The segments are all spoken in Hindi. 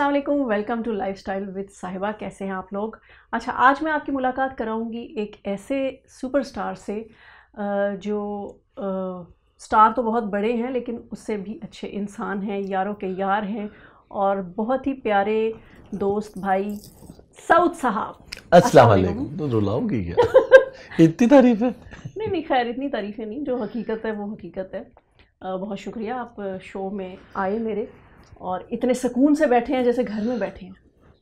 Aslam welcome to life style with Sahiba कैसे हैं आप लोग अच्छा आज मैं आपकी मुलाकात कराऊंगी एक ऐसे सुपरस्टार से जो स्टार तो बहुत बड़े हैं लेकिन उससे भी अच्छे इंसान हैं यारों के यार हैं और बहुत ही प्यारे दोस्त भाई सऊद साहब अस्सलाम वालेकुम तो क्या इतनी तारीफ है नहीं नहीं खैर इतनी तारीफ़ें नहीं जो हकीकत है वो हकीकत है बहुत शुक्रिया आप शो में आए मेरे और इतने सुकून से बैठे हैं जैसे घर में बैठे हैं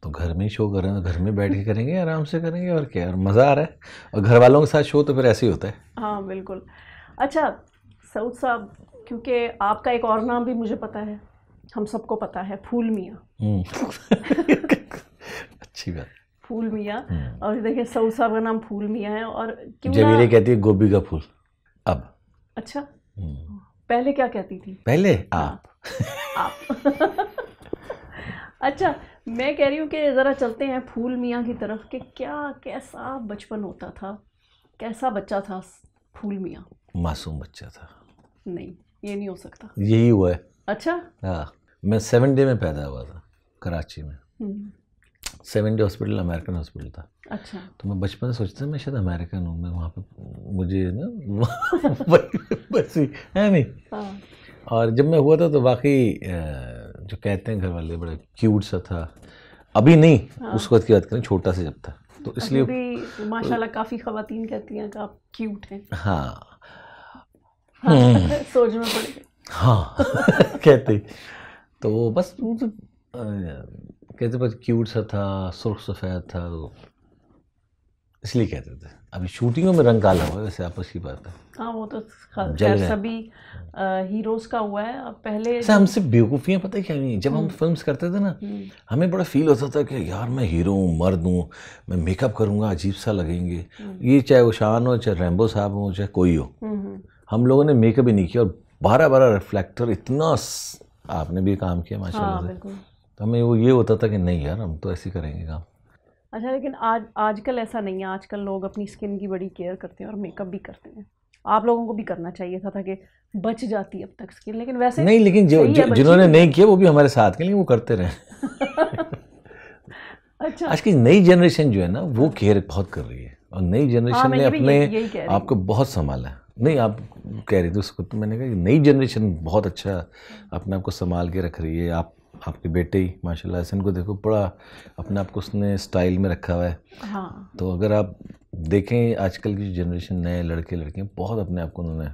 तो घर में ही शो कर रहे हैं घर में बैठ के करेंगे आराम से करेंगे और क्या और मज़ा आ रहा है और घर वालों के साथ शो तो फिर ऐसे ही होता है हाँ बिल्कुल अच्छा सऊद साहब क्योंकि आपका एक और नाम भी मुझे पता है हम सबको पता है फूल मियाँ हम्म। अच्छी बात फूल मियाँ हम्म। और देखिए सऊद साहब का नाम फूल मियाँ है और क्यों जमीरे कहती है गोभी का फूल अब अच्छा हम्म। पहले क्या कहती थी पहले आप आप अच्छा मैं कह रही हूँ कि ज़रा चलते हैं फूल मियाँ की तरफ कि क्या कैसा बचपन होता था कैसा बच्चा था फूल मियाँ मासूम बच्चा था नहीं ये नहीं हो सकता यही हुआ है अच्छा हाँ मैं सेवन डे में पैदा हुआ था कराची में हम्म। Seven day hospital American hospital था अच्छा तो मैं बचपन से सोचता था मैं शायद अमेरिकन हूँ मैं वहाँ पे मुझे ना बस ही है नहीं हाँ। और जब मैं हुआ था तो वाकई जो कहते हैं घर वाले बड़ा क्यूट सा था अभी नहीं हाँ। उस वक्त की बात करें छोटा सा जब था तो इसलिए माशाल्लाह काफ़ी खातन कहती हैं कि आप क्यूट हैं हाँ, सोच में पड़े हाँ, हम्म। हाँ कहते तो बस मतलब कहते बस क्यूट सा था सुर्ख सफ़ेद था तो इसलिए कहते थे अभी शूटिंगों में रंग काला हुआ है वैसे आपस की बात है हाँ वो तो खैर सभी हीरोज का हुआ है अब पहले सर हमसे बेवकूफ़ियाँ पता क्या नहीं जब हम फिल्म्स हम्म। करते थे ना हम्म। हमें बड़ा फील होता था कि यार मैं हीरो हूँ मर्द हूँ मैं मेकअप करूँगा अजीब सा लगेंगे हम्म। ये चाहे वो शान हो चाहे रेम्बो साहब हो चाहे कोई हो हम लोगों ने मेकअप ही नहीं किया और बारह बारह रिफ्लेक्टर इतना आपने भी काम किया माशा तो हमें वो ये होता था कि नहीं यार हम तो ऐसे करेंगे काम अच्छा लेकिन आज आजकल ऐसा नहीं है आजकल लोग अपनी स्किन की बड़ी केयर करते हैं और मेकअप भी करते हैं आप लोगों को भी करना चाहिए था ताकि बच जाती अब तक स्किन लेकिन वैसे नहीं लेकिन जो, जिन्होंने तो। नहीं किया वो भी हमारे साथ के लिए वो करते रहे अच्छा आज की नई जनरेशन जो है ना वो केयर बहुत कर रही है और नई जनरेशन हाँ, ने अपने आपको बहुत संभाला नहीं आप कह रहे थे उसको तो मैंने कहा कि नई जनरेशन बहुत अच्छा अपने आप को संभाल के रख रही है आप आपके बेटे ही माशाल्लाह ऐसे को देखो बड़ा अपने आप को उसने स्टाइल में रखा हुआ है हाँ तो अगर आप देखें आजकल की जनरेशन नए लड़के लड़कियाँ बहुत अपने आप को उन्होंने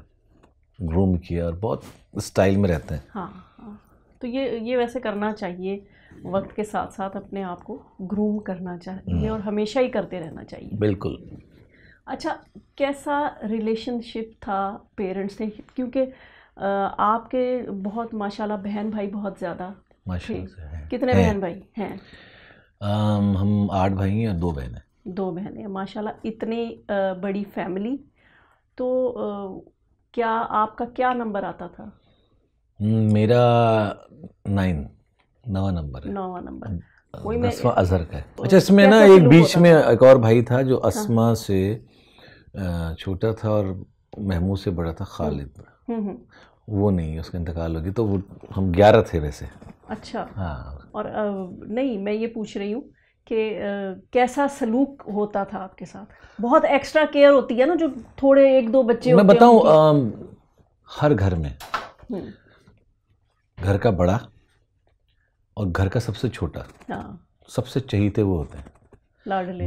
ग्रूम किया और बहुत स्टाइल में रहते हैं हाँ, हाँ तो ये ये वैसे करना चाहिए वक्त के साथ साथ अपने आप को ग्रूम करना चाहिए हम्म। और हमेशा ही करते रहना चाहिए बिल्कुल अच्छा कैसा रिलेशनशिप था पेरेंट्स से क्योंकि आपके बहुत माशाल्लाह बहन भाई बहुत ज़्यादा कितने बहन भाई हैं हम आठ भाई हैं और दो बहन हैं दो बहन हैं माशाल्लाह इतनी बड़ी फैमिली तो क्या आपका क्या नंबर आता था हम्म, मेरा नाइन नवा नंबर नवा नंबर असमा अजहर का है तो अच्छा इसमें ना एक बीच में एक और भाई था जो असमा हाँ। से छोटा था और महमूद से बड़ा था हम्म। खालिद हम्म, वो नहीं उसका इंतकाल हो गया तो वो हम ग्यारह थे वैसे अच्छा हाँ और आ, नहीं मैं ये पूछ रही हूँ कि कैसा सलूक होता था आपके साथ बहुत एक्स्ट्रा केयर होती है ना जो थोड़े एक दो बच्चे मैं बताऊँ हर घर में हम्म। घर का बड़ा और घर का सबसे छोटा हाँ। सबसे चहीते वो होते हैं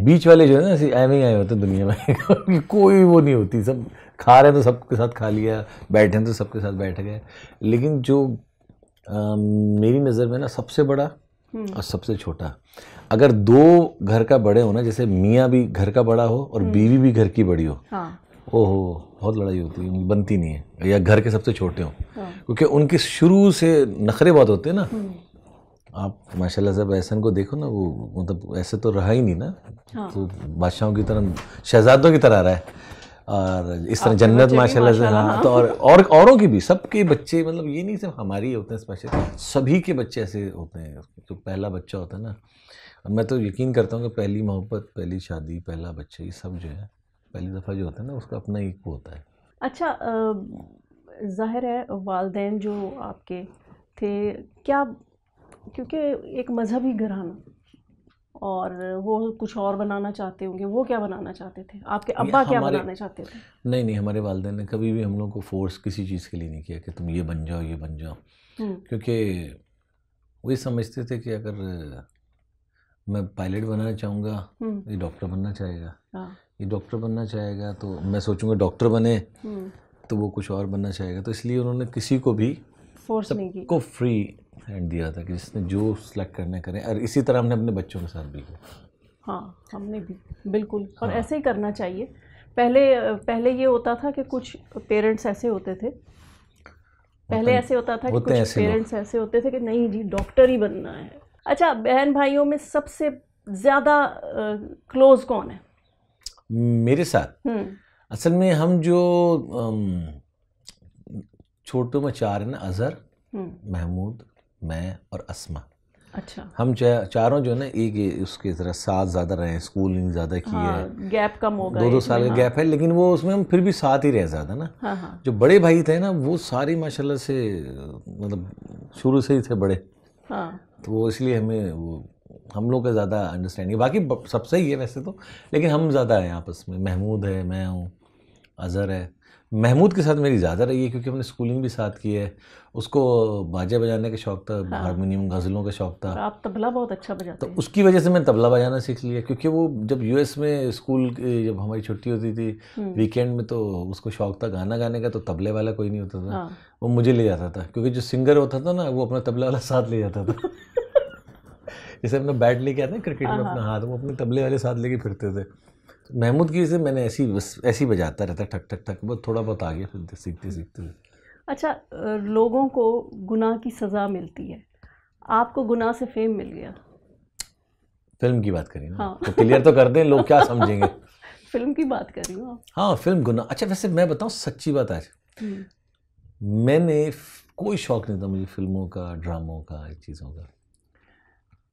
बीच वाले जो है ना ऐसे ऐवे ही आए होते दुनिया में कोई वो नहीं होती सब खा रहे तो सबके साथ खा लिया बैठे हैं तो सबके साथ बैठ गए लेकिन जो मेरी नज़र में ना सबसे बड़ा हम्म। और सबसे छोटा अगर दो घर का बड़े हो ना जैसे मियाँ भी घर का बड़ा हो और हम्म। बीवी भी घर की बड़ी हो हाँ। ओहो बहुत लड़ाई होती है बनती नहीं है या घर के सबसे छोटे हो हाँ। क्योंकि उनके शुरू से नखरे बहुत होते हैं ना हम्म। आप माशाल्लाह साहब ऐसन को देखो ना वो मतलब ऐसे तो रहा ही नहीं ना हाँ। तो बादशाहों की तरह शहजादों की तरह रहा है और इस तरह जन्नत माशाल्लाह हाँ तो और, और औरों की भी सबके बच्चे मतलब ये नहीं सिर्फ हमारे ही होते हैं स्पेशल सभी के बच्चे ऐसे होते हैं जो तो पहला बच्चा होता है ना मैं तो यकीन करता हूँ कि पहली मोहब्बत पहली शादी पहला बच्चा ये सब जो है पहली दफ़ा जो होता है ना उसका अपना एक होता है अच्छा ज़ाहिर है वालदेन जो आपके थे क्या क्योंकि एक मज़हबी घराना और वो कुछ और बनाना चाहते होंगे वो क्या बनाना चाहते थे आपके अब्बा क्या बनाना चाहते थे नहीं नहीं हमारे वालदे ने कभी भी हम लोग को फोर्स किसी चीज़ के लिए नहीं किया कि तुम ये बन जाओ ये बन जाओ हम्म। क्योंकि वो ये समझते थे कि अगर मैं पायलट बनाना चाहूँगा हम्म। ये डॉक्टर बनना चाहेगा हाँ। ये डॉक्टर बनना चाहेगा तो मैं सोचूंगा डॉक्टर बने हम्म। तो वो कुछ और बनना चाहेगा तो इसलिए उन्होंने किसी को भी फोर्स नहीं की को फ्री हैंड दिया था कि जिसने जो सिलेक्ट करने करें और इसी तरह हमने अपने बच्चों के साथ भी किया हाँ हमने भी बिल्कुल हाँ। और ऐसे ही करना चाहिए पहले पहले ये होता था कि कुछ पेरेंट्स ऐसे होते थे पहले ऐसे होता था कि कुछ ऐसे पेरेंट्स ऐसे होते थे कि नहीं जी डॉक्टर ही बनना है अच्छा बहन भाइयों में सबसे ज़्यादा क्लोज कौन है मेरे साथ हम्म। असल में हम जो छोटों में चार है ना अजहर हम्म। महमूद मैं और असमा अच्छा हम चारों जो है ना एक उसके ज़रा साथ ज़्यादा रहे हैं स्कूलिंग ज़्यादा की हाँ, है गैप कम हो गया दो दो साल का गैप है लेकिन वो उसमें हम फिर भी साथ ही रहे ज़्यादा ना हाँ, हाँ. जो बड़े भाई थे ना वो सारे माशाल्लाह से मतलब शुरू से ही थे बड़े हाँ. तो वो इसलिए हमें वो हम लोग का ज़्यादा अंडरस्टैंडिंग बाकी सबसे ही है वैसे तो लेकिन हम ज़्यादा हैं आपस में महमूद है मैं हूँ अज़हर है महमूद के साथ मेरी ज़्यादा रही है क्योंकि हमने स्कूलिंग भी साथ की है उसको बाजा बजाने का शौक़ था हाँ। हारमोनियम गज़लों का शौक़ था तो आप तबला बहुत अच्छा बजाते तो उसकी वजह से मैंने तबला बजाना सीख लिया क्योंकि वो जब यूएस में स्कूल जब हमारी छुट्टी होती थी वीकेंड हम्म। में तो उसको शौक़ था गाना गाने का तो तबले वाला कोई नहीं होता था हाँ। वो मुझे ले जाता था क्योंकि जो सिंगर होता था ना वो अपना तबला वाला साथ ले जाता था जैसे अपना बैट लेके आते हैं क्रिकेट में हाँ, अपना हाँ। हाथ वो अपने तबले वाले साथ लेके फिरते थे महमूद की से मैंने ऐसी ऐसी बजाता रहता ठक ठक ठक बहुत थोड़ा बहुत आ गया फिर सीखते सीखते अच्छा लोगों को गुनाह की सज़ा मिलती है आपको गुनाह से फेम मिल गया फिल्म की बात करिए हाँ तो क्लियर तो कर दें लोग क्या समझेंगे फिल्म की बात कर रही हूँ हाँ फिल्म गुना अच्छा वैसे मैं बताऊँ सच्ची बात आज हम्म। मैंने कोई शौक नहीं था मुझे फिल्मों का ड्रामों का चीज़ों का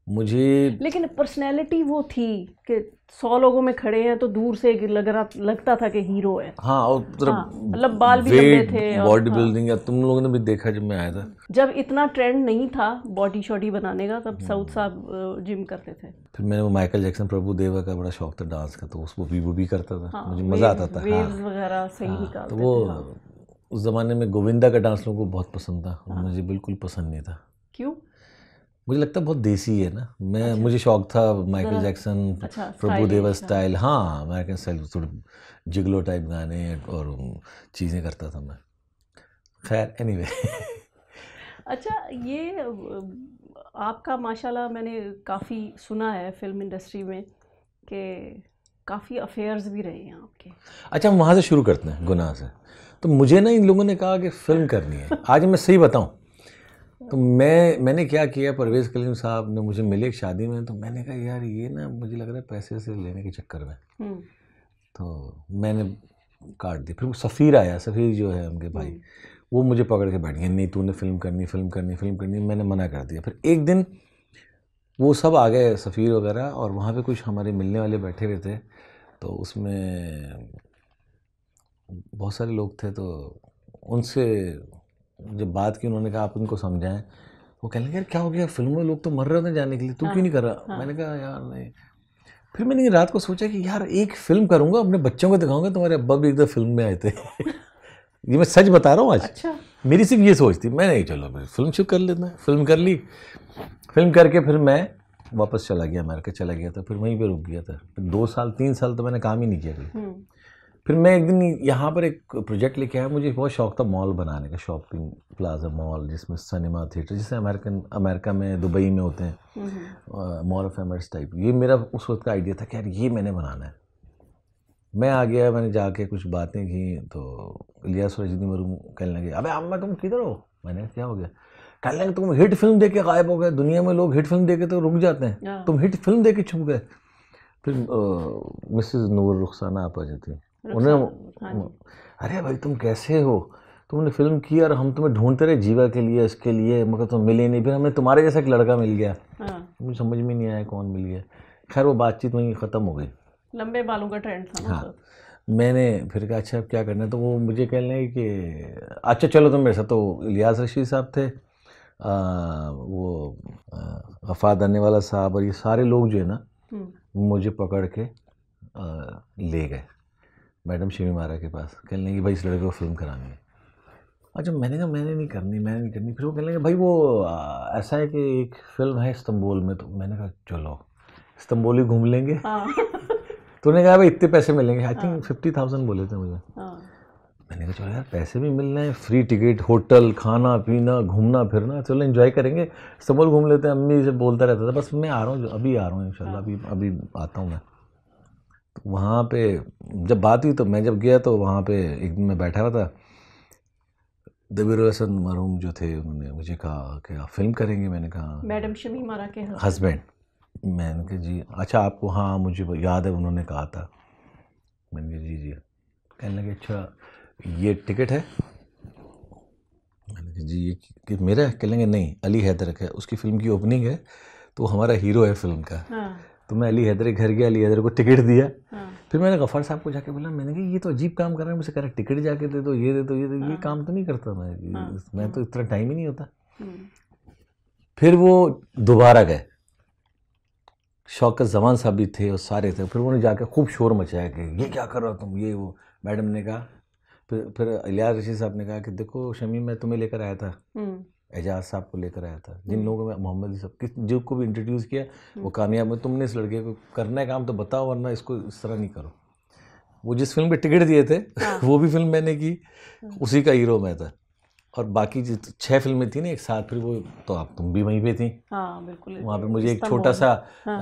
मुझे लेकिन पर्सनैलिटी वो थी कि सौ लोगों में खड़े हैं तो दूर से लग रहा लगता था कि हीरो है हाँ और मतलब हाँ, मतलब बाल भी लंबे थे बॉडी बिल्डिंग या तुम लोगों ने भी देखा जब मैं आया था जब इतना ट्रेंड नहीं था बॉडी शॉडी बनाने का तब साउथ हम्म। साहब जिम करते थे फिर मैंने वो माइकल जैक्सन प्रभु देवा का बड़ा शौक था डांस का तो उसको भी वो भी करता था हाँ, मुझे मज़ा आता था हाँ। वगैरह सही हाँ, निकालते तो वो हाँ। उस ज़माने में गोविंदा का डांस लोगों को बहुत पसंद था मुझे बिल्कुल पसंद नहीं था क्यों मुझे लगता है बहुत देसी है ना मैं अच्छा। मुझे शौक था माइकल जैक्सन अच्छा, प्रभु देवा स्टाइल अच्छा। हाँ अमेरिकन स्टाइल थोड़े जिगलो टाइप गाने और चीज़ें करता था मैं खैर एनी anyway. अच्छा ये आपका माशाल्लाह मैंने काफ़ी सुना है फिल्म इंडस्ट्री में कि काफ़ी अफेयर्स भी रहे हैं आपके अच्छा हम वहाँ से शुरू करते हैं गुनाह से तो मुझे ना इन लोगों ने कहा कि फ़िल्म करनी है आज मैं सही बताऊँ तो मैं मैंने क्या किया परवेज़ कलीम साहब ने मुझे मिले एक शादी में तो मैंने कहा यार ये ना मुझे लग रहा है पैसे से लेने के चक्कर में हम्म। तो मैंने काट दी फिर वो सफ़ीर आया सफ़ीर जो है उनके भाई हम्म। वो मुझे पकड़ के बैठ गए नहीं तूने फिल्म करनी फिल्म करनी फिल्म करनी मैंने मना कर दिया फिर एक दिन वो सब आ गए सफ़ीर वगैरह और वहाँ पे कुछ हमारे मिलने वाले बैठे हुए थे तो उसमें बहुत सारे लोग थे तो उनसे जब बात की उन्होंने कहा आप इनको समझाएं वो कहने यार क्या हो गया फिल्मों में लोग तो मर रहे होते हैं जाने के लिए तू हाँ, क्यों नहीं कर रहा हाँ. मैंने कहा यार नहीं फिर मैंने रात को सोचा कि यार एक फिल्म करूंगा अपने बच्चों को दिखाऊंगा तुम्हारे अब्बा भी एकदम फिल्म में आए थे ये मैं सच बता रहा हूँ आज अच्छा मेरी सिर्फ ये सोच थी मैंने चलो मैं फिल्म शुरू कर लेता हैं फिल्म कर ली फिल्म करके फिर मैं वापस चला गया अमेरिका चला गया था फिर वहीं पर रुक गया था दो साल तीन साल तो मैंने काम ही नहीं किया फिर मैं एक दिन यहाँ पर एक प्रोजेक्ट लेके आया मुझे बहुत शौक था मॉल बनाने का शॉपिंग प्लाजा मॉल जिसमें सिनेमा थिएटर जैसे अमेरिकन अमेरिका में दुबई में होते हैं हम्म, हम्म। मॉल ऑफ एमर्स टाइप ये मेरा उस वक्त का आइडिया था कि यार ये मैंने बनाना है मैं आ गया मैंने जाके कुछ बातें की तो लिया रजनी मरूम कहने लगे अबे अम्मा तुम किधर हो मैंने क्या हो गया कहने लगे तुम हिट फिल्म देख के गायब हो गए दुनिया में लोग हिट फिल्म देखे के तो रुक जाते हैं हाँ। तुम हिट फिल्म देख के छुप गए फिर मिसेस नूर रुखसाना आप आ जाती उन्हें हाँ अरे भाई तुम कैसे हो तुमने फिल्म की और हम तुम्हें ढूंढते रहे जीवा के लिए इसके लिए मगर तुम मिले नहीं फिर हमें तुम्हारे जैसा एक लड़का मिल गया हाँ। मुझे समझ में नहीं आया कौन मिल गया खैर वो बातचीत वहीं ख़त्म हो गई लंबे बालों का ट्रेंड था हाँ तो। मैंने फिर कहा अच्छा अब क्या करना है तो वो मुझे कह लें कि अच्छा चलो तुम मेरे साथ तो इलियास रशीद साहब थे आ, वो गफा दने वाला साहब और ये सारे लोग जो है ना हम्म। मुझे पकड़ के ले गए मैडम शिवी महाराज के पास कह लेंगे भाई इस लड़के को फिल्म करानी है अच्छा मैंने कहा मैंने नहीं करनी मैंने नहीं करनी फिर वो कहने लगे भाई वो ऐसा है कि एक फिल्म है इस्तंबुल में तो मैंने कहा चलो इस्तंबुल ही घूम लेंगे हाँ। तो उन्होंने कहा भाई इतने पैसे मिलेंगे आई थिंक फिफ्टी थाउजेंड बोले थे मुझे हाँ। मैंने कहा चलो यार पैसे भी मिल रहे हैं फ्री टिकट होटल खाना पीना घूमना फिरना चलो इन्जॉय करेंगे इस्तंबुल घूम लेते हैं अम्मी से बोलता रहता था बस मैं आ रहा हूँ अभी आ रहा हूँ इन अभी अभी आता हूँ मैं वहाँ पे जब बात हुई तो मैं जब गया तो वहाँ पे एक दिन मैं बैठा हुआ था दबीर हसन मरूम जो थे उन्होंने मुझे कहा कि आप फिल्म करेंगे मैंने कहा मैडम शमी मारा के हस्बैंड मैंने कहा जी अच्छा आपको हाँ मुझे याद है उन्होंने कहा था मैंने कहा जी जी कहने लगे अच्छा ये टिकट है मैंने कहा जी ये कि मेरा कह लेंगे नहीं अली हैदर का है उसकी फ़िल्म की ओपनिंग है तो हमारा हीरो है फिल्म का हाँ। तो मैं अली हैदर के घर गया अली हैदर को टिकट दिया हाँ। फिर मैंने गफ्फार साहब को जाके बोला मैंने कहा ये तो अजीब काम कर रहा है मुझे कह रहा टिकट जाके दे दो ये दे दो ये दे ये हाँ। काम तो नहीं करता मैं हाँ। मैं तो इतना टाइम ही नहीं होता हम्म। फिर वो दोबारा गए शौकत जमान साहब भी थे और सारे थे फिर उन्होंने जाके खूब शोर मचाया कि ये क्या कर रहा तुम ये वो मैडम ने कहा फिर फिर अलिया रशीद साहब ने कहा कि देखो शमी मैं तुम्हें लेकर आया था हम्म। एजाज साहब को लेकर आया था जिन हम्म। लोगों में मोहम्मद साहब किस जो को भी इंट्रोड्यूस किया वो हम्म। कामयाब है तुमने इस लड़के को करना है काम तो बताओ वरना इसको इस तरह नहीं करो वो जिस फिल्म पे टिकट दिए थे हाँ। वो भी फिल्म मैंने की हाँ। उसी का हीरो मैं था और बाकी जो छः फिल्में थी ना एक साथ फिर वो तो आप तुम भी वहीं पे थी हाँ, बिल्कुल वहाँ पे मुझे एक छोटा सा हाँ।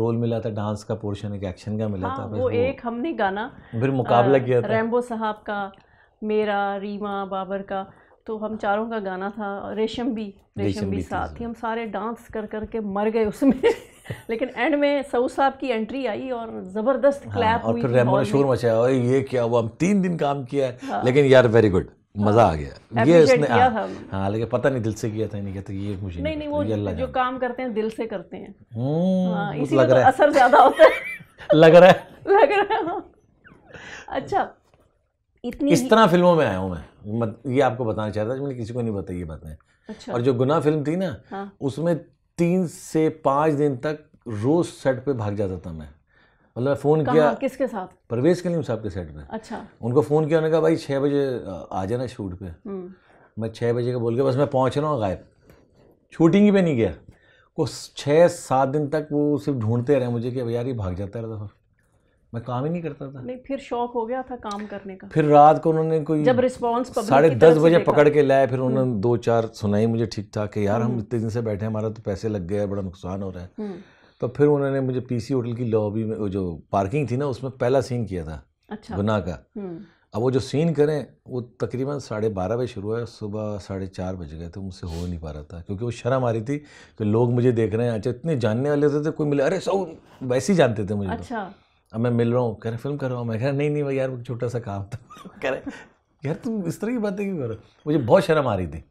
रोल मिला था डांस का पोर्शन एक एक्शन का मिला हाँ, था वो, एक हमने गाना फिर मुकाबला किया था रैम्बो साहब का मेरा रीमा बाबर का तो हम चारों का गाना था रेशम भी रेशम, रेशम भी साथ थी हम सारे डांस कर कर के मर गए उसमें लेकिन एंड में सऊ साहब की एंट्री आई और ज़बरदस्त हाँ, क्लैप और हुई फिर शोर मचाया और ये क्या हुआ हम तीन दिन काम किया है हाँ, लेकिन यार वेरी गुड मज़ा आ गया ये उसने हाँ, हाँ लेकिन पता नहीं दिल से किया था नहीं कहते ये मुझे नहीं नहीं वो जो काम करते हैं दिल से करते हैं हम्म, हाँ, तो असर ज़्यादा होता है लग रहा है लग रहा है अच्छा इतनी इस तरह फिल्मों में आया हूँ मैं मत, ये आपको बताना चाहता था मैंने किसी को नहीं बताई ये बातें अच्छा। और जो गुना फिल्म थी ना हाँ। उसमें तीन से पाँच दिन तक रोज सेट पे भाग जाता था मैं मतलब फ़ोन किया किसके साथ परवेज कलीम साहब के सेट पे अच्छा उनको फ़ोन किया उन्होंने कहा भाई छः बजे आ जाना शूट पे हम्म। मैं छः बजे का बोल के बस मैं पहुँच रहा हूँ गायब शूटिंग ही पे नहीं गया को छः सात दिन तक वो सिर्फ ढूंढते रहे मुझे कि यार ये भाग जाता रहता मैं काम ही नहीं करता था नहीं फिर शौक हो गया था काम करने का फिर रात को उन्होंने कोई जब रिस्पॉन्स साढ़े दस बजे पकड़ के लाए फिर उन्होंने हम्म। दो चार सुनाई मुझे ठीक ठाक कि यार हम हम्म। इतने दिन से बैठे हैं हमारा तो पैसे लग गया है बड़ा नुकसान हो रहा है हम्म। तो फिर उन्होंने मुझे पीसी होटल की लॉबी में जो पार्किंग थी ना उसमें पहला सीन किया था अच्छा गुना का अब वो जो सीन करें वो तकरीबन साढ़े बारह बजे शुरू हुआ सुबह साढ़े चार बज गए तो मुझसे हो नहीं पा रहा था क्योंकि वो शर्म आ रही थी कि लोग मुझे देख रहे हैं अच्छा इतने जानने वाले थे, कोई मिले अरे सौ वैसे ही जानते थे मुझे तो। अच्छा तो। अब मैं मिल रहा हूँ कह रहे फिल्म कर रहा हूँ मैं कह नहीं नहीं भाई यार छोटा सा काम था कह रहे यार तुम इस तरह की बातें क्यों करो मुझे बहुत शर्म आ रही थी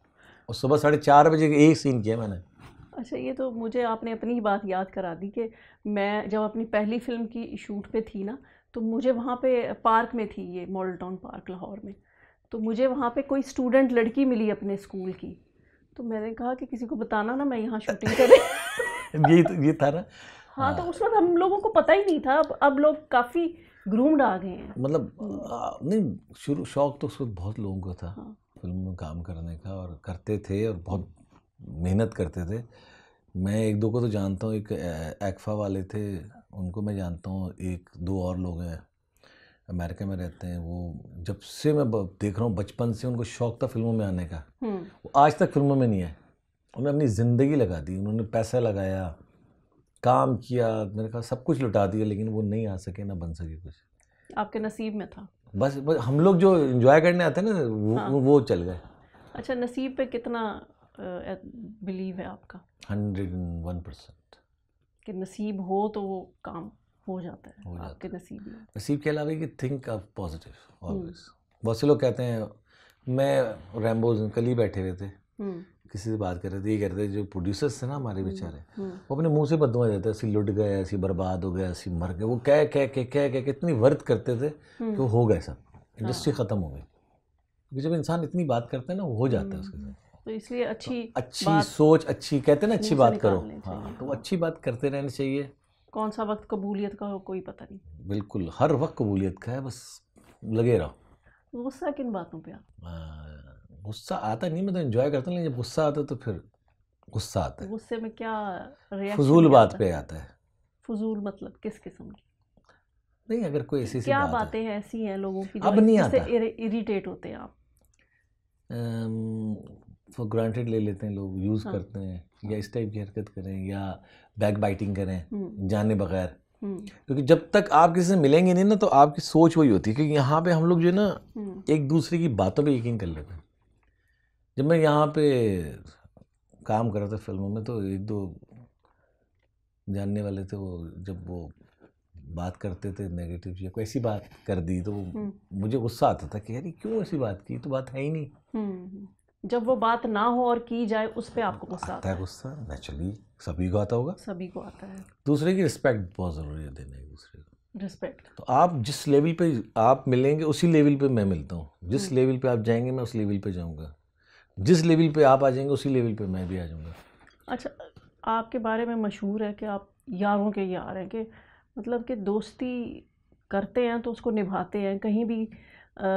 और सुबह साढ़े चार बजे एक सीन किया मैंने अच्छा ये तो मुझे आपने अपनी ही बात याद करा दी कि मैं जब अपनी पहली फिल्म की शूट पे थी ना तो मुझे वहाँ पे पार्क में थी ये मॉडल टाउन पार्क लाहौर में तो मुझे वहाँ पे कोई स्टूडेंट लड़की मिली अपने स्कूल की तो मैंने कहा कि किसी को बताना ना मैं यहाँ शूटिंग करें ये तो ये था ना हाँ, हाँ तो उस वक्त हम लोगों को पता ही नहीं था अब अब लोग काफ़ी ग्रूम्ड आ गए हैं मतलब नहीं शुरू शौक तो उस वक्त बहुत लोगों का था हाँ। फिल्म में काम करने का और करते थे और बहुत मेहनत करते थे मैं एक दो को तो जानता हूँ एक एक्फा वाले थे उनको मैं जानता हूँ एक दो और लोग हैं अमेरिका में रहते हैं वो जब से मैं देख रहा हूँ बचपन से उनको शौक था फिल्मों में आने का हम्म। वो आज तक फिल्मों में नहीं है उन्होंने अपनी ज़िंदगी लगा दी उन्होंने पैसा लगाया काम किया मैंने कहा सब कुछ लुटा दिया लेकिन वो नहीं आ सके ना बन सके कुछ आपके नसीब में था बस, बस हम लोग जो इन्जॉय करने आते हैं ना वो, हाँ। वो चल गए अच्छा नसीब पे कितना बिलीव है आपका हंड्रेड एंड वन परसेंट कि नसीब हो तो वो काम हो जाता है हो जाता आपके नसीब में नसीब के अलावा कि थिंक ऑफ पॉजिटिव ऑलवेज बहुत से लोग कहते हैं मैं रैम्बोज कल ही बैठे हुए थे हम्म। किसी से बात कर रहे थे ये कह रहे थे जो प्रोड्यूसर्स थे ना हमारे हम्म, बेचारे हम्म। वो अपने मुंह से बदवा देते ऐसी लुट गए ऐसी बर्बाद हो गए ऐसी मर गए वो कह कह कह कह कह के इतनी वर्त करते थे हम्म। कि वो हो गए सब इंडस्ट्री हाँ। ख़त्म हो गई क्योंकि जब इंसान इतनी बात करते हैं ना वो हो जाता है उसके साथ तो इसलिए तो अच्छी तो अच्छी बात सोच अच्छी कहते हैं ना अच्छी बात करो हाँ तो अच्छी बात करते रहनी चाहिए कौन सा वक्त कबूलियत का हो कोई पता नहीं बिल्कुल हर वक्त कबूलियत का है बस लगे रहो गुस्सा किन बातों पर आप गुस्सा आता नहीं मतलब तो इन्जॉय करता लेकिन जब गुस्सा आता तो फिर गुस्सा आता है गुस्से में क्या फजूल बात पे आता है फजूल मतलब किस किस्म की नहीं अगर कोई ऐसी क्या बात बातें है। ऐसी हैं लोगों की अब नहीं आता इरिटेट होते हैं आप फॉर ग्रांटेड ले लेते हैं लोग यूज़ हाँ। करते हैं या हाँ। इस टाइप की हरकत करें या बैक बाइटिंग करें हम्म। जाने बगैर हम्म। क्योंकि जब तक आप किसी से मिलेंगे नहीं ना तो आपकी सोच वही होती है क्योंकि यहाँ पे हम लोग जो है ना हम्म। एक दूसरे की बातों पे यकीन कर लेते हैं जब मैं यहाँ पे काम कर रहा था फिल्मों में तो एक दो जानने वाले थे वो जब वो बात करते थे नेगेटिव या कोई ऐसी बात कर दी तो हम्म। मुझे गुस्सा आता था कि यार क्यों ऐसी बात की तो बात है ही नहीं हम्म, हम्म, जब वो बात ना हो और की जाए उस पर आपको गुस्सा आता है गुस्सा नेचुरली सभी को आता होगा सभी को आता है दूसरे की रिस्पेक्ट बहुत ज़रूरी है देना एक दूसरे को रिस्पेक्ट तो आप जिस लेवल पे आप मिलेंगे उसी लेवल पे मैं मिलता हूँ जिस लेवल पे आप जाएंगे मैं उस लेवल पे जाऊँगा जिस लेवल पे आप आ जाएंगे उसी लेवल पे मैं भी आ जाऊँगा अच्छा आपके बारे में मशहूर है कि आप यारों के यार हैं कि मतलब कि दोस्ती करते हैं तो उसको निभाते हैं कहीं भी आ,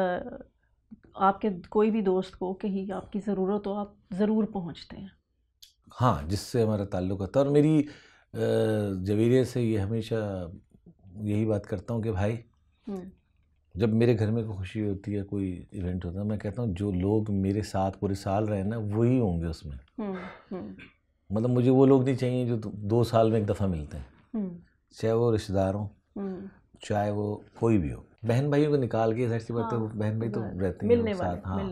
आपके कोई भी दोस्त को कहीं आपकी ज़रूरत हो आप ज़रूर पहुँचते हैं हाँ जिससे हमारा ताल्लुक होता है और मेरी जवेरिया से ये हमेशा यही बात करता हूँ कि भाई जब मेरे घर में कोई खुशी होती है कोई इवेंट होता है मैं कहता हूँ जो लोग मेरे साथ पूरे साल रहे ना वही होंगे उसमें हम्म, हम्म। मतलब मुझे वो लोग नहीं चाहिए जो दो साल में एक दफ़ा मिलते हैं हम्म। चाहे वो रिश्तेदार हो चाहे वो कोई भी हो बहन भाइयों को निकाल के जाहिर बात है हाँ, बहन भाई तो रहते हैं साथ हाँ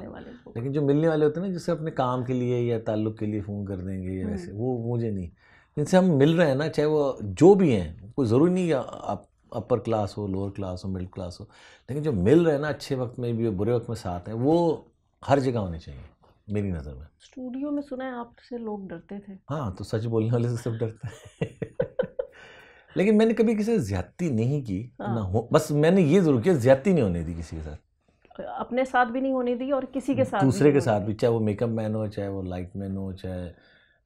लेकिन जो मिलने वाले होते हैं ना जिससे अपने काम के लिए या ताल्लुक के लिए फ़ोन कर देंगे या वैसे वो मुझे नहीं जिनसे हम मिल रहे हैं ना चाहे वो जो भी हैं कोई ज़रूरी नहीं आप अपर क्लास हो लोअर क्लास हो मिडिल क्लास हो लेकिन जो मिल रहे हैं ना अच्छे वक्त में भी बुरे वक्त में साथ हैं वो हर जगह होने चाहिए मेरी नज़र में स्टूडियो में सुना है आपसे लोग डरते थे हाँ तो सच बोलने वाले से सब डरते हैं लेकिन मैंने कभी किसी से ज्यादती नहीं की हाँ। ना हो बस मैंने ये जरूर किया ज्यादती नहीं होने दी किसी के साथ अपने साथ भी नहीं होने दी और किसी के साथ दूसरे के साथ भी चाहे वो मेकअप मैन हो चाहे वो लाइट मैन हो चाहे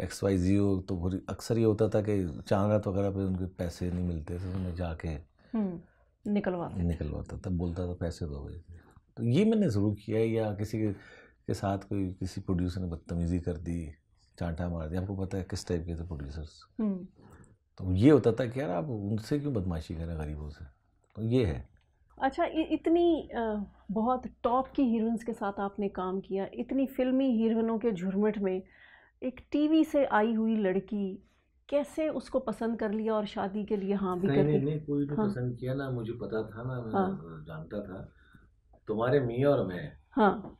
एक्स वाई जी हो तो अक्सर ये होता था कि चांद रात वगैरह पे उनके पैसे नहीं मिलते थे तो उन्हें जाके हम्म, निकलवाता निकलवाता तब बोलता था पैसे दो भाई तो ये मैंने ज़रूर किया या किसी के, के साथ कोई किसी प्रोड्यूसर ने बदतमीज़ी कर दी चांटा मार दिया आपको पता है किस टाइप के थे प्रोड्यूसर्स हम्म। तो ये होता था कि यार आप उनसे क्यों बदमाशी करें गरीबों से तो ये है अच्छा इतनी बहुत टॉप की हीरोइंस के साथ आपने काम किया इतनी फिल्मी हीरोइनों के झुरमट में एक टीवी से आई हुई लड़की कैसे उसको पसंद कर लिया और शादी के लिए हाँ भी नहीं, नहीं, नहीं कोई हाँ। पसंद किया ना मुझे पता था ना मैं हाँ। जानता था तुम्हारे मियाँ और मैं हाँ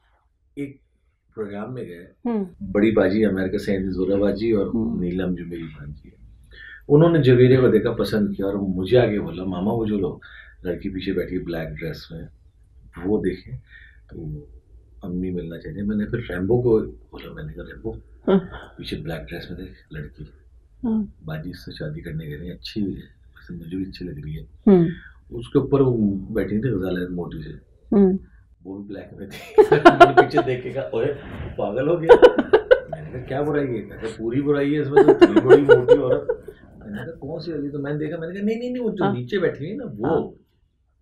एक प्रोग्राम में गए हम्म। बड़ी बाजी अमेरिका से जोरा बाजी और हम्म। नीलम जो मेरी भांजी है उन्होंने जवेरे को देखा पसंद किया और मुझे आगे बोला मामा वो जो लोग लड़की पीछे बैठी ब्लैक ड्रेस में वो देखे तो अम्मी मिलना चाहिए मैंने फिर रैम्बो को बोला मैंने कहा रैम्बो हाँ। पीछे ब्लैक ड्रेस में देख लड़की हाँ। बाजी से शादी करने के लिए अच्छी है मुझे भी अच्छी लग रही है हम्म। उसके ऊपर वो बैठी थी गजाल मोटी से हम्म। वो भी ब्लैक में थी पीछे देखेगा ओए पागल हो गया मैंने कहा क्या बुराई है कहते पूरी बुराई है इसमें तो बड़ी मोटी और मैंने कहा कौन सी वाली तो मैंने देखा मैंने कहा नहीं नहीं नहीं वो जो हाँ। नीचे बैठी हुई ना वो हाँ।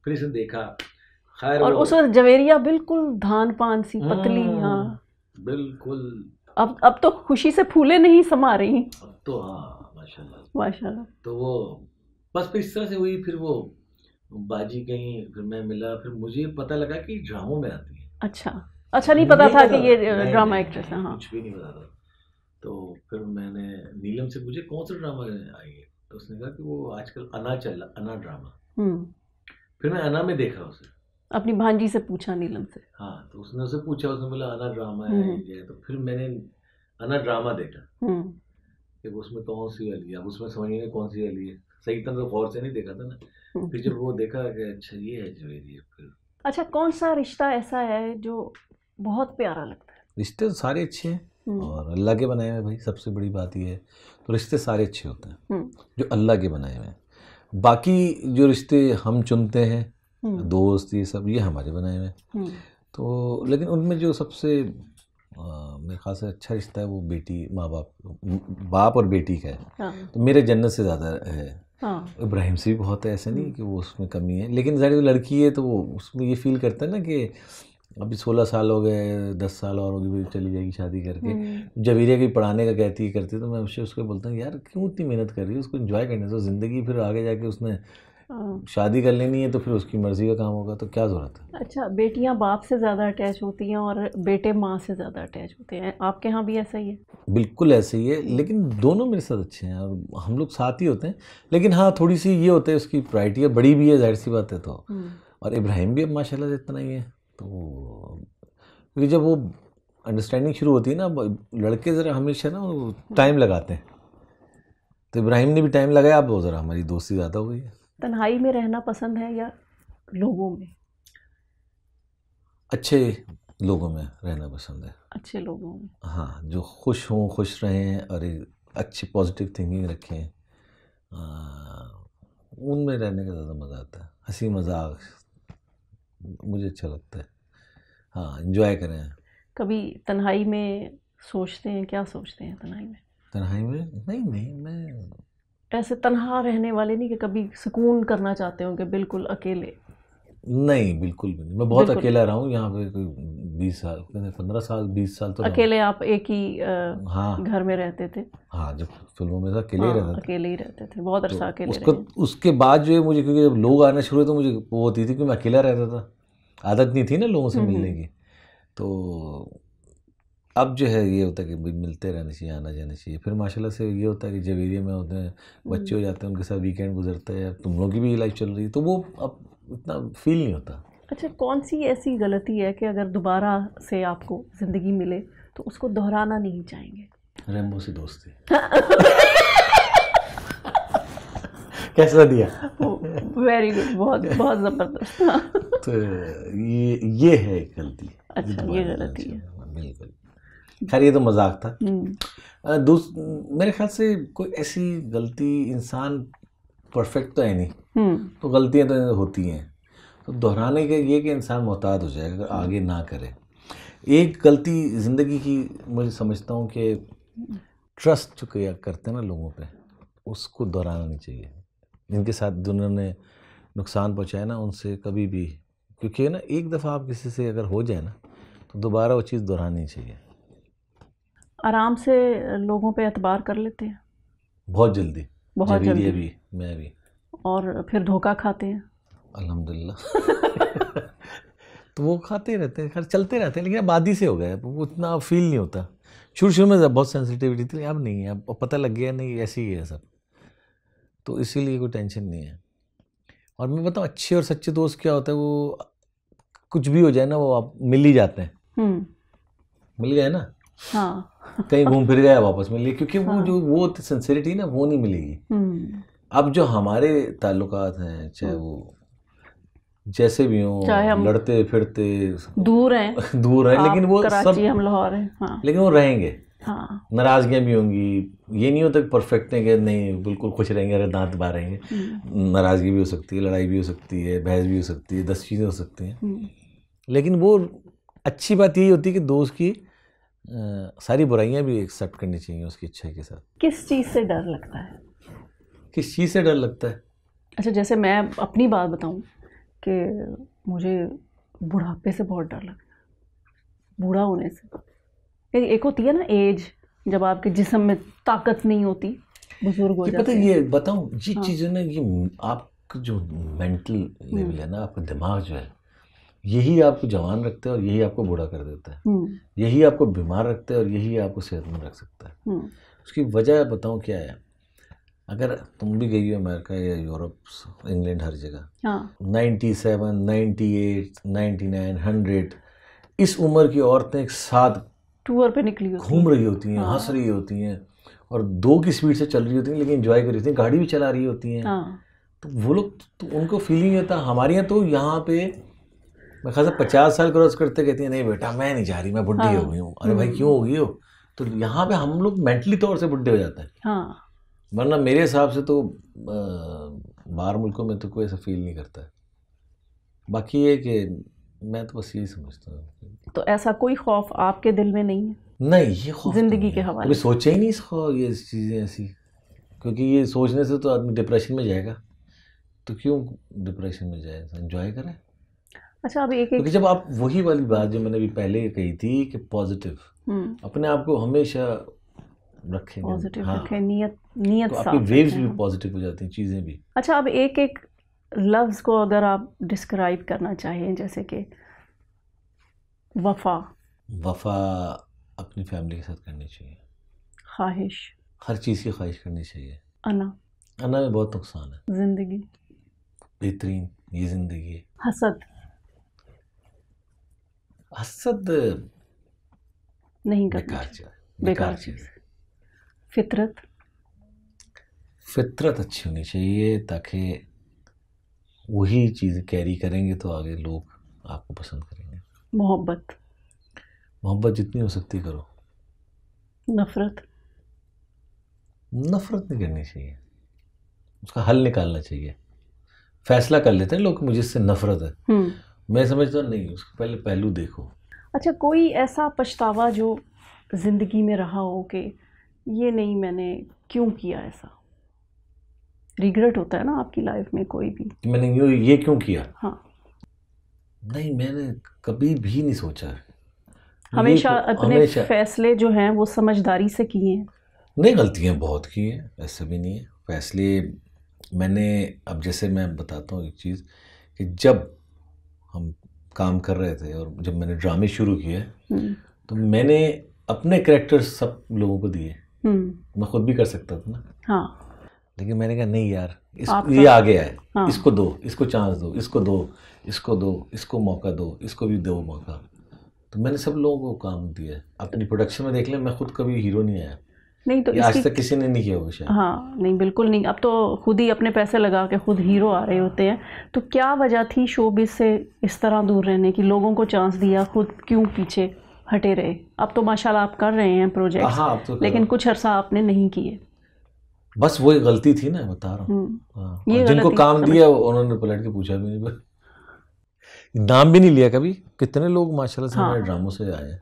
फिर इसने देखा खैर और उस वक्त जवेरिया बिल्कुल धान पान सी पतली हम्म। हाँ बिल्कुल अब अब तो खुशी से फूले नहीं समा रही तो हाँ, माशाल्लाह माशाल्लाह तो वो बस फिर इस तरह से हुई फिर वो बाजी गई फिर मैं मिला फिर मुझे पता लगा कि ड्रामों में आती है अच्छा अच्छा नहीं पता था, था कि ये ड्रामा एक्ट्रेस है हाँ कुछ भी नहीं पता था तो फिर मैंने नीलम से पूछे कौन सा ड्रामा आई है तो उसने कहा कि वो आजकल अना चल अना ड्रामा हम्म। फिर मैं अना में देखा उसे अपनी भांजी से पूछा नीलम से हाँ तो उसने उसे पूछा उसने बोला अना ड्रामा है हम्म। ये तो फिर मैंने अना ड्रामा देखा हम्म। कि उसमें कौन सी वाली है अब उसमें समझ नहीं कौन सी वाली है सही तरह से गौर से नहीं देखा था ना हम्म। फिर जब वो देखा कि अच्छा ये है जवेरी है फिर अच्छा कौन सा रिश्ता ऐसा है जो बहुत प्यारा लगता है रिश्ते तो सारे अच्छे हैं और अल्लाह के बनाए हुए भाई सबसे बड़ी बात यह है तो रिश्ते सारे अच्छे होते हैं जो अल्लाह के बनाए हुए हैं बाकी जो रिश्ते हम चुनते हैं हम्म। दोस्त ये सब ये हमारे बनाए हुए हम्म। तो लेकिन उनमें जो सबसे मेरे ख्याल से अच्छा रिश्ता है वो बेटी माँ बाप बाप और बेटी का है हाँ। तो मेरे जन्नत से ज़्यादा है हाँ। इब्राहिम से भी बहुत है ऐसे नहीं हम्म। कि वो उसमें कमी है लेकिन ज़ाहिर वो लड़की है तो वो उसमें ये फील करता है ना कि अभी सोलह साल हो गए दस साल और होगी भी चली जाएगी शादी करके जब ये की पढ़ाने का कहती करती तो मैं उससे उसको बोलता हूँ यार क्यों इतनी मेहनत कर रही है उसको इन्जॉय करने से ज़िंदगी फिर आगे जाके उसने हाँ। शादी कर लेनी है तो फिर उसकी मर्जी का काम होगा तो क्या ज़रूरत है अच्छा बेटियां बाप से ज़्यादा अटैच होती हैं और बेटे माँ से ज़्यादा अटैच होते हैं आपके यहाँ भी ऐसा ही है बिल्कुल ऐसे ही है लेकिन दोनों मेरे साथ अच्छे हैं और हम लोग साथ ही होते हैं लेकिन हाँ थोड़ी सी ये होता है उसकी प्रायरिटी बड़ी भी है जाहिर सी बात है तो हम्म। और इब्राहिम भी अब माशाला जितना ही है तो क्योंकि जब वो अंडरस्टैंडिंग शुरू होती है ना लड़के ज़रा हमेशा ना टाइम हम्म। लगाते हैं तो इब्राहिम ने भी टाइम लगाया अब वो ज़रा हमारी दोस्ती ज़्यादा हो गई है तन्हाई में रहना पसंद है या लोगों में अच्छे लोगों में रहना पसंद है अच्छे लोगों में हाँ जो खुश हों खुश रहें और अच्छी पॉजिटिव थिंकिंग रखें उनमें रहने का ज़्यादा मज़ा आता है हंसी मजाक मुझे अच्छा लगता है हाँ इन्जॉय करें कभी तन्हाई में सोचते हैं क्या सोचते हैं तन्हाई में तन्हाई में नहीं नहीं मैं ऐसे तनहा रहने वाले नहीं कि कभी सुकून करना चाहते होंगे बिल्कुल अकेले नहीं बिल्कुल भी नहीं मैं बहुत अकेला रहा हूँ यहाँ पे कोई बीस साल पंद्रह साल बीस साल तो अकेले आप एक ही आ, हाँ घर में रहते थे हाँ जब फिल्मों में था अकेले हाँ, ही रहते अकेले ही रहते थे बहुत अरसा तो अच्छा अकेले उसको उसके बाद जो है मुझे क्योंकि जब लोग आने शुरू हुए तो मुझे वो होती थी कि मैं अकेला रहता था आदत नहीं थी ना लोगों से हम्म, हम्म। मिलने की तो अब जो है ये होता है कि मिलते रहना चाहिए आना जाना चाहिए फिर माशाल्लाह से ये होता है कि जब एरिया में होते हैं बच्चे हो जाते हैं उनके साथ वीकेंड गुजरता है तुम लोगों की भी लाइफ चल रही है तो वो अब इतना फील नहीं होता अच्छा कौन सी ऐसी गलती है कि अगर दोबारा से आपको ज़िंदगी मिले तो उसको दोहराना नहीं चाहेंगे रेमबो से दोस्ती कैसा दिया वेरी गुड बहुत बहुत ज़बरदस्त तो ये ये है गलती अच्छा ये गलती है बिल्कुल खैर ये तो मजाक था हम्म। दूस मेरे ख्याल से कोई ऐसी गलती इंसान परफेक्ट तो है नहीं हम्म। तो गलतियाँ तो होती हैं तो दोहराने के ये कि इंसान मोहताद हो जाएगा अगर आगे ना करे एक गलती ज़िंदगी की मुझे समझता हूँ कि ट्रस्ट जो किया करते हैं ना लोगों पे उसको दोहराना नहीं चाहिए जिनके साथ जिन्होंने नुकसान पहुँचाया ना उनसे कभी भी क्योंकि ना एक दफ़ा आप किसी से अगर हो जाए ना तो दोबारा वो चीज़ दोहरानी चाहिए आराम से लोगों पे एतबार कर लेते हैं बहुत जल्दी बहुत जल्दी अभी मैं भी और फिर धोखा खाते हैं अल्हम्दुलिल्लाह तो वो खाते रहते हैं खैर चलते रहते हैं लेकिन अब आदि से हो गया वो उतना फील नहीं होता शुरू शुरू में बहुत सेंसिटिविटी थी अब नहीं है अब पता लग गया नहीं ऐसे ही है सब तो इसीलिए कोई टेंशन नहीं है और मैं बताऊँ अच्छे और सच्चे दोस्त क्या होता है वो कुछ भी हो जाए ना वो आप मिल ही जाते हैं हम्म। मिल गए ना हाँ कहीं घूम फिर गया वापस मिल गया क्योंकि वो हाँ। जो वो सिंसियरिटी ना वो नहीं मिलेगी हम्म। अब जो हमारे ताल्लुकात हैं चाहे हाँ। वो जैसे भी हों लड़ते फिरते दूर हैं दूर हैं लेकिन वो सब हम लाहौर हैं हाँ। लेकिन वो रहेंगे हाँ। नाराजगियाँ भी होंगी ये नहीं होता कि परफेक्ट है कि नहीं बिल्कुल खुश रहेंगे अरे दांत रहेंगे हम्म। नाराज़गी भी हो सकती है लड़ाई भी हो सकती है बहस भी हो सकती है दस चीज़ें हो सकती हैं हम्म। लेकिन वो अच्छी बात यही होती है कि दोस्त की सारी बुराइयां भी एक्सेप्ट करनी चाहिए उसकी इच्छा के साथ किस चीज़ से डर लगता है किस चीज़ से डर लगता है अच्छा जैसे मैं अपनी बात बताऊं कि मुझे बुढ़ापे से बहुत डर लगता है बूढ़ा होने से एक होती है ना एज जब आपके जिसम में ताकत नहीं होती बुजुर्ग हो पता ये बताऊं ये हाँ। चीज़ें ना ये आप जो मेंटल हम्म। लेवल है ना आपका दिमाग जो है यही आपको जवान रखता है और यही आपको बूढ़ा कर देता है हम्म। यही आपको बीमार रखता है और यही आपको सेहतमंद रख सकता है हम्म। उसकी वजह बताऊँ क्या है अगर तुम भी गई हो अमेरिका या यूरोप इंग्लैंड हर जगह हाँ। Ninety seven ninety eight ninety nine hundred इस उम्र की औरतें एक साथ टूर पे निकली घूम रही होती हैं हंस हाँ। रही होती हैं और दो की स्पीड से चल रही होती हैं लेकिन इन्जॉय कर रही होती हैं गाड़ी भी चला रही होती हैं हाँ। तो वो लोग तो उनको फीलिंग होता हमारे यहाँ तो यहाँ पे मैं खासा पचास साल क्रॉस करते कहती है नहीं बेटा मैं नहीं जा रही मैं बुढ़ी हाँ। हो गई हूँ अरे भाई हम्म। क्यों हो गई हो तो यहाँ पे हम लोग मेंटली तौर से बुढ़े हो जाते हैं हाँ। वरना मेरे हिसाब से तो बाहर मुल्कों में तो कोई ऐसा फील नहीं करता है बाकी ये कि मैं तो बस यही समझता हूँ तो ऐसा कोई खौफ आपके दिल में नहीं है नहीं ये खौफ जिंदगी तो के हवाले कभी सोचे ही नहीं इस खौफ ये चीज़ें ऐसी क्योंकि ये सोचने से तो आदमी डिप्रेशन में जाएगा तो क्यों डिप्रेशन में जाए इंजॉय करें अच्छा अब एक क्योंकि जब आप वही वाली बात जो मैंने अभी पहले कही थी कि पॉजिटिव हम्म। अपने आप को हमेशा रखें पॉजिटिव हाँ। रखें नियत नियत तो आपकी वेव्स भी पॉजिटिव हो जाती हैं चीज़ें भी अच्छा अब एक एक लफ्ज़ को अगर आप डिस्क्राइब करना चाहिए जैसे कि वफा वफा अपनी फैमिली के साथ करनी चाहिए ख्वाहिश हर चीज़ की ख्वाहिश करनी चाहिए अना अना में बहुत नुकसान है ज़िंदगी बेहतरीन ये ज़िंदगी है हसद हसद नहीं चीज बेकार चीज़ फितरत फितरत अच्छी होनी चाहिए ताकि वही चीज़ कैरी करेंगे तो आगे लोग आपको पसंद करेंगे मोहब्बत मोहब्बत जितनी हो सकती करो नफरत नफरत नहीं करनी चाहिए उसका हल निकालना चाहिए फैसला कर लेते हैं लोग मुझे इससे नफरत है हम्म। मैं समझता नहीं उसके पहले पहलू देखो अच्छा कोई ऐसा पछतावा जो ज़िंदगी में रहा हो कि ये नहीं मैंने क्यों किया ऐसा रिग्रेट होता है ना आपकी लाइफ में कोई भी मैंने ये क्यों किया हाँ नहीं मैंने कभी भी नहीं सोचा हमेशा तो अपने हमेशा, फैसले जो हैं वो समझदारी से किए हैं नहीं गलतियाँ बहुत की हैं ऐसे भी नहीं है फैसले मैंने अब जैसे मैं बताता हूँ एक चीज़ कि जब हम काम कर रहे थे और जब मैंने ड्रामे शुरू किए हम्म। तो मैंने अपने करेक्टर सब लोगों को दिए हम्म। मैं खुद भी कर सकता था ना हाँ लेकिन मैंने कहा नहीं यार इस ये आ गया है हाँ। इसको दो इसको चांस दो इसको दो इसको दो इसको मौका दो इसको भी दो मौका तो मैंने सब लोगों को काम दिया अपनी प्रोडक्शन में देख लिया मैं खुद कभी हीरो नहीं आया नहीं तो आज तक किसी ने नहीं किया होगा शायद हाँ नहीं बिल्कुल नहीं अब तो खुद ही अपने पैसे लगा के खुद हीरो आ रहे होते हैं तो क्या वजह थी शोबिस से इस तरह दूर रहने की लोगों को चांस दिया खुद क्यों पीछे हटे रहे अब तो माशाल्लाह आप कर रहे हैं प्रोजेक्ट हाँ, तो लेकिन कुछ अरसा आपने नहीं किए बस वो गलती थी ना बता रहा हूँ हम्म, हाँ। जिनको काम दिया उन्होंने पलट के पूछा भी नहीं नाम भी नहीं लिया कभी कितने लोग माशाल्लाह से हमारे हाँ। ड्रामों से आए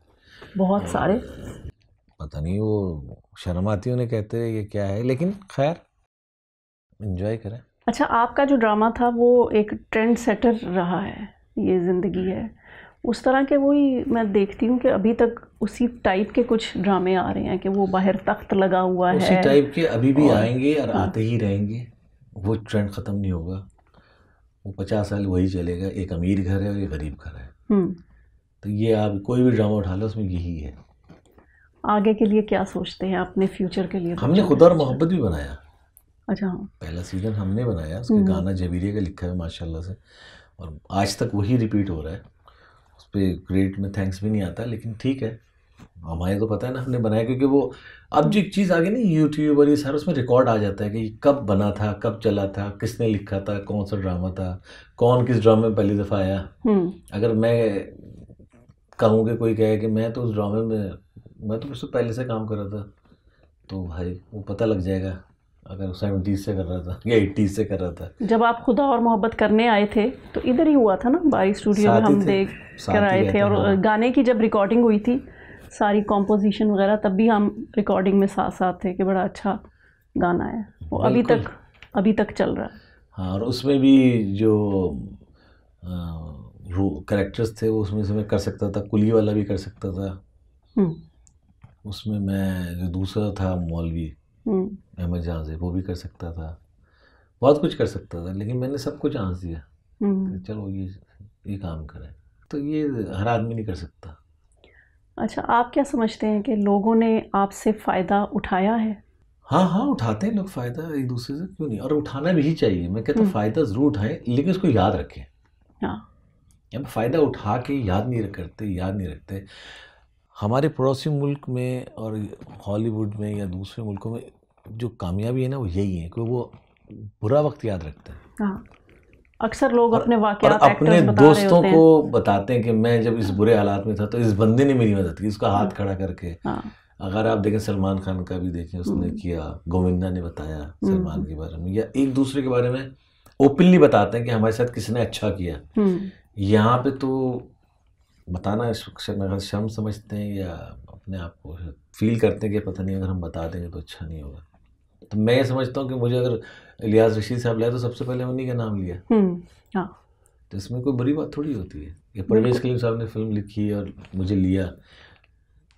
बहुत सारे पता नहीं वो शर्माती उन्हें कहते हैं ये क्या है लेकिन खैर इन्जॉय करें अच्छा आपका जो ड्रामा था वो एक ट्रेंड सेटर रहा है ये ज़िंदगी है उस तरह के वही मैं देखती हूँ कि अभी तक उसी टाइप के कुछ ड्रामे आ रहे हैं कि वो बाहर तख्त लगा हुआ उसी है उसी टाइप के अभी भी और, आएंगे और हाँ। आते ही रहेंगे वो ट्रेंड ख़त्म नहीं होगा वो पचास साल वही चलेगा एक अमीर घर है और एक गरीब घर है हम्म। तो ये आप कोई भी ड्रामा उठा लो उसमें यही है आगे के लिए क्या सोचते हैं अपने फ्यूचर के लिए हमने खुदा और मोहब्बत भी बनाया अच्छा हाँ। पहला सीज़न हमने बनाया उसका हम्म। गाना जबीरिया का लिखा है माशाल्लाह से और आज तक वही रिपीट हो रहा है उस पर ग्रेट में थैंक्स भी नहीं आता लेकिन ठीक है हमारे तो पता है ना हमने बनाया क्योंकि वो अब जो एक चीज़ आ गई ना यूट्यूब और ये सारा उसमें रिकॉर्ड आ जाता है कि कब बना था कब चला था किसने लिखा था कौन सा ड्रामा था कौन किस ड्रामे में पहली दफ़ा आया हम्म। अगर मैं कहूँ कि कोई कहे कि मैं तो उस ड्रामे में मैं तो उससे पहले से काम कर रहा था तो भाई वो पता लग जाएगा अगर सेवेंटीज से कर रहा था या एट्टीज से कर रहा था जब आप खुदा और मोहब्बत करने आए थे तो इधर ही हुआ था ना बारी स्टूडियो में हम देख कर आए थे, और हाँ। गाने की जब रिकॉर्डिंग हुई थी सारी कॉम्पोजिशन वगैरह तब भी हम रिकॉर्डिंग में साथ साथ थे कि बड़ा अच्छा गाना है वो अभी तक अभी तक चल रहा है हाँ और उसमें भी जो करेक्टर्स थे वो उसमें से मैं कर सकता था कुली वाला भी कर सकता था हम्म। उसमें मैं जो दूसरा था मौलवी अहमद हम्म। जहाँ से वो भी कर सकता था बहुत कुछ कर सकता था लेकिन मैंने सब कुछ आंस दिया हम्म। चलो ये ये काम करें तो ये हर आदमी नहीं कर सकता अच्छा आप क्या समझते हैं कि लोगों ने आपसे फ़ायदा उठाया है हाँ हाँ उठाते हैं लोग फ़ायदा एक दूसरे से क्यों नहीं और उठाना भी चाहिए मैं कहता हूँ हम्म। फ़ायदा ज़रूर उठाएं लेकिन उसको याद रखें हाँ अब फ़ायदा उठा के याद नहीं करते याद नहीं रखते हमारे पड़ोसी मुल्क में और हॉलीवुड में या दूसरे मुल्कों में जो कामयाबी है ना वो यही है कि वो बुरा वक्त याद रखते हैं हाँ। अक्सर लोग और, अपने वाकयात अपने दोस्तों को बताते हैं कि मैं जब इस बुरे हालात में था तो इस बंदे ने मेरी मदद की उसका हाथ हाँ। खड़ा करके हाँ। अगर आप देखें सलमान खान का भी देखें उसने हम्म। किया गोविंदा ने बताया हम्म। सलमान के बारे में या एक दूसरे के बारे में ओपनली बताते हैं कि हमारे साथ किसी ने अच्छा किया हम्म। यहाँ पे तो बताना इस अगर शर्म समझते हैं या अपने आप को फील करते हैं कि पता नहीं अगर हम बता देंगे तो अच्छा नहीं होगा तो मैं ये समझता हूँ कि मुझे अगर इलियास रशीद साहब लाए तो सबसे पहले उन्हीं का नाम लिया हम्म, हाँ। तो इसमें कोई बुरी बात थोड़ी होती है कि परवेश कलीम साहब ने फिल्म लिखी और मुझे लिया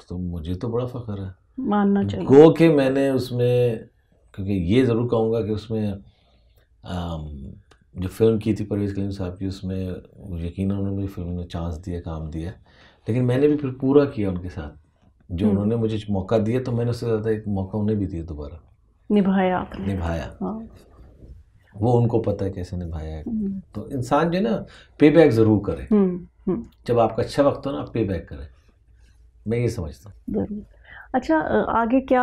तो मुझे तो बड़ा फ़ख्र है मानना चाहिए गो के मैंने उसमें क्योंकि ये ज़रूर कहूँगा कि उसमें जो फिल्म की थी परवेज़ कलीम साहब की उसमें यकीन उन्होंने फिल्म में चांस दिया काम दिया लेकिन मैंने भी फिर पूरा किया उनके साथ जो हम्म। उन्होंने मुझे मौका दिया तो मैंने उससे ज़्यादा एक मौका उन्हें भी दिया दोबारा निभाया आपने निभाया हाँ। वो उनको पता है कैसे निभाया है हम्म। तो इंसान जो है ना पे बैक ज़रूर करे हम्म, जब आपका अच्छा वक्त हो ना आप पे बैक करें मैं ये समझता हूँ अच्छा आगे क्या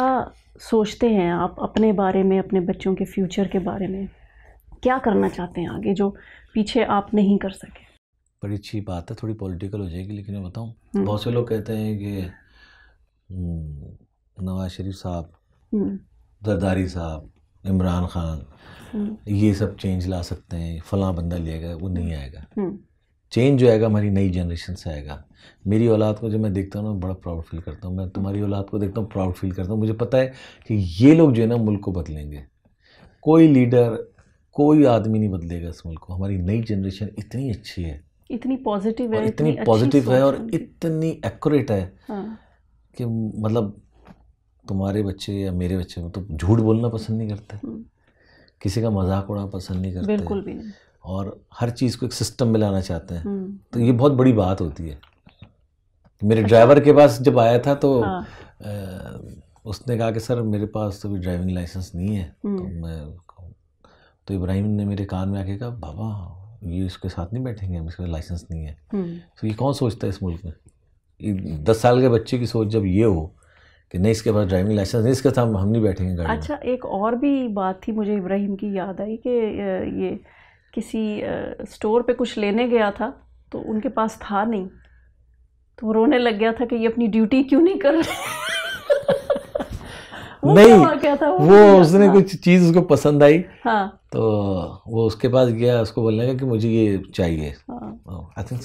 सोचते हैं आप अपने बारे में अपने बच्चों के फ्यूचर के बारे में क्या करना चाहते हैं आगे जो पीछे आप नहीं कर सके बड़ी अच्छी बात है थोड़ी पॉलिटिकल हो जाएगी लेकिन मैं बताऊँ हम्म। बहुत से लोग कहते हैं कि हम्म, नवाज शरीफ साहब जरदारी हम्म। साहब इमरान खान ये सब चेंज ला सकते हैं फला बंदा लिया गया वो नहीं आएगा चेंज जो आएगा हमारी नई जनरेशन से आएगा मेरी औलाद को जो मैं देखता हूँ ना बड़ा प्राउड फील करता हूँ मैं तुम्हारी औलाद को देखता हूँ प्राउड फील करता हूँ मुझे पता है कि ये लोग जो है ना मुल्क को बदलेंगे कोई लीडर कोई आदमी नहीं बदलेगा इस मुल्क को हमारी नई जनरेशन इतनी अच्छी है इतनी पॉजिटिव है इतनी, पॉजिटिव है और इतनी एक्यूरेट है हाँ। कि मतलब तुम्हारे बच्चे या मेरे बच्चे तो झूठ बोलना पसंद नहीं करते हम्म। किसी का मजाक उड़ाना पसंद नहीं करते बिल्कुल भी नहीं और हर चीज़ को एक सिस्टम में लाना चाहते हैं हम्म। तो ये बहुत बड़ी बात होती है मेरे ड्राइवर अच्छा। के पास जब आया था तो हाँ। आ, उसने कहा कि सर मेरे पास तो भी ड्राइविंग लाइसेंस नहीं है तो हम्म। मैं तो इब्राहिम ने मेरे कान में आके कहा बाबा ये इसके साथ नहीं बैठेंगे हम इसके लाइसेंस नहीं है हम्म। तो ये कौन सोचता है इस मुल्क में दस साल के बच्चे की सोच जब ये हो कि नहीं इसके पास ड्राइविंग लाइसेंस नहीं इसके साथ हम नहीं बैठेंगे गाड़ी अच्छा एक और भी बात थी मुझे इब्राहिम की याद आई कि ये किसी स्टोर पे कुछ लेने गया था तो उनके पास था नहीं तो रोने लग गया था कि ये अपनी ड्यूटी क्यों नहीं कर रहे नहीं वो, उसने कुछ चीज उसको पसंद आई हाँ। तो वो उसके पास गया उसको बोलने का कि मुझे ये चाहिए आई हाँ। थिंक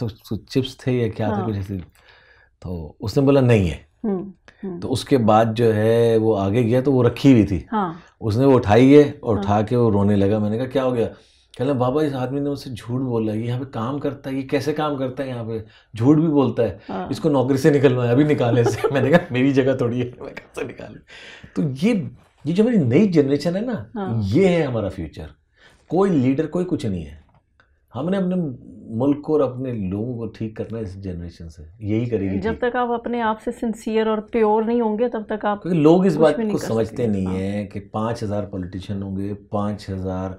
चिप्स थे या क्या था थे हाँ। कुछ ऐसे तो उसने बोला नहीं है हम्म, हम्म। तो उसके बाद जो है वो आगे गया तो वो रखी हुई थी हाँ। उसने वो उठाई है और उठा के वो रोने लगा मैंने कहा क्या हो गया कहना बाबा इस आदमी ने उसे झूठ बोला ये यहाँ पे काम करता है ये कैसे काम करता है यहाँ पे झूठ भी बोलता है हाँ। इसको नौकरी से निकलवाया अभी निकाले से मैंने कहा मेरी जगह थोड़ी है मैं कैसे निकाले तो ये ये जो हमारी नई जनरेशन है ना हाँ। ये है हमारा फ्यूचर कोई लीडर कोई कुछ नहीं है हमने अपने मुल्क को और अपने लोगों को ठीक करना है इस जनरेशन से यही करेगी जब तक आप अपने आप से सिंसियर और प्योर नहीं होंगे तब तक आप क्योंकि लोग इस बात को समझते नहीं हाँ। है कि पाँच हज़ार पॉलिटिशियन होंगे पाँच हज़ार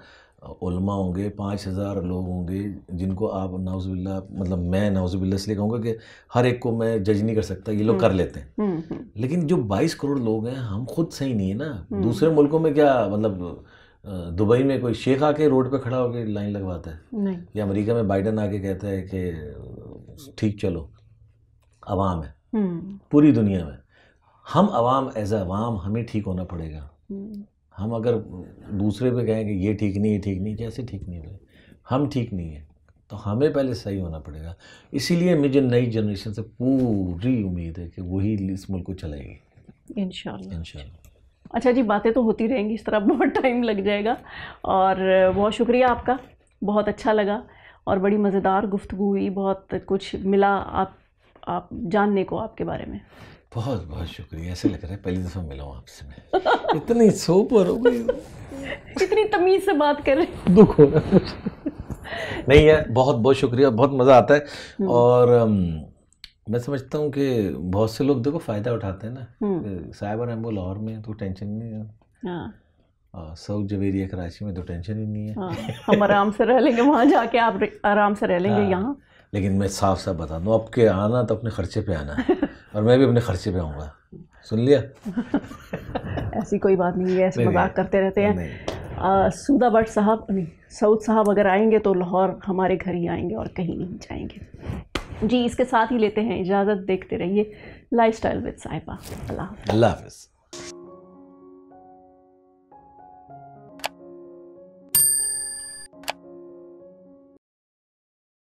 उलमा होंगे पाँच हज़ार लोग होंगे जिनको आप नाउजबिल्ला मतलब मैं नाउजबिल्ला इसलिए कहूँगा कि हर एक को मैं जज नहीं कर सकता ये लोग हम्म, कर लेते हैं हम्म, हम्म। लेकिन जो बाईस करोड़ लोग हैं हम खुद सही नहीं है ना दूसरे मुल्कों में क्या मतलब दुबई में कोई शेख आके रोड पे खड़ा होकर लाइन लगवाता है या अमेरिका में बाइडन आके कहता है कि ठीक चलो आवाम है पूरी दुनिया में हम आवाम एज अवाम हमें ठीक होना पड़ेगा हम अगर दूसरे पे कि ये ठीक नहीं ये ठीक नहीं कैसे ठीक नहीं बोले हम ठीक नहीं है तो हमें पहले सही होना पड़ेगा इसीलिए मुझे नई जनरेशन से पूरी उम्मीद है कि वही इस मुल्क को चलाएगी इन इंशाल्लाह अच्छा जी बातें तो होती रहेंगी इस तरह बहुत टाइम लग जाएगा और बहुत शुक्रिया आपका बहुत अच्छा लगा और बड़ी मज़ेदार गुफ्तु हुई बहुत कुछ मिला आप आप जानने को आपके बारे में बहुत बहुत शुक्रिया ऐसे लग रहा है पहली दफ़ा मिला हूँ आपसे मैं इतनी सोपर हो गई इतनी तमीज़ से बात कर रहे दुख हो रहा नहीं है बहुत बहुत शुक्रिया बहुत मज़ा आता है हम्म। और मैं समझता हूँ कि बहुत से लोग देखो फ़ायदा उठाते हैं ना हम्म। साइबर एम्बो लाहौर में तो टेंशन नहीं है साउथ जवेरिया कराची में तो टेंशन ही नहीं है हाँ। तो हाँ, हम आराम से रह लेंगे वहाँ जाके आप आराम से रह लेंगे हाँ। यहाँ लेकिन मैं साफ साफ बता दूँ आपके आना तो अपने खर्चे पे आना है और मैं भी अपने खर्चे पे आऊँगा सुन लिया ऐसी कोई बात नहीं है ऐसे मजाक करते रहते हैं सूदा भट्ट साहब नहीं सऊद साहब अगर आएंगे तो लाहौर हमारे घर ही आएंगे और कहीं नहीं जाएंगे जी इसके साथ ही लेते हैं इजाज़त देखते रहिए लाइफ स्टाइल विद साहिबा अल्लाह अल्लाह हाफिज़